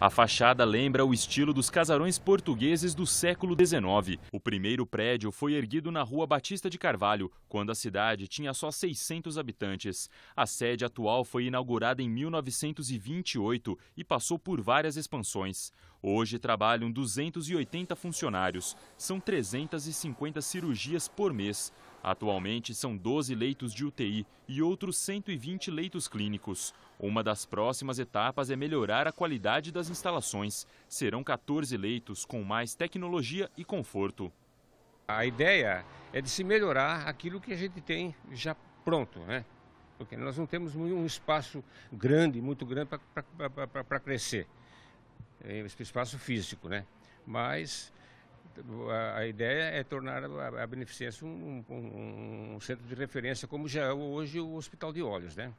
A fachada lembra o estilo dos casarões portugueses do século XIX. O primeiro prédio foi erguido na rua Batista de Carvalho, quando a cidade tinha só 600 habitantes. A sede atual foi inaugurada em 1928 e passou por várias expansões. Hoje trabalham 280 funcionários, são 350 cirurgias por mês. Atualmente são 12 leitos de UTI e outros 120 leitos clínicos. Uma das próximas etapas é melhorar a qualidade das instalações. Serão 14 leitos com mais tecnologia e conforto. A ideia é de se melhorar aquilo que a gente tem já pronto, né? Porque nós não temos um espaço grande, muito grande para crescer. É, espaço físico, né? Mas a, ideia é tornar a, Beneficência um, um, um centro de referência, como já é hoje o Hospital de Olhos, né?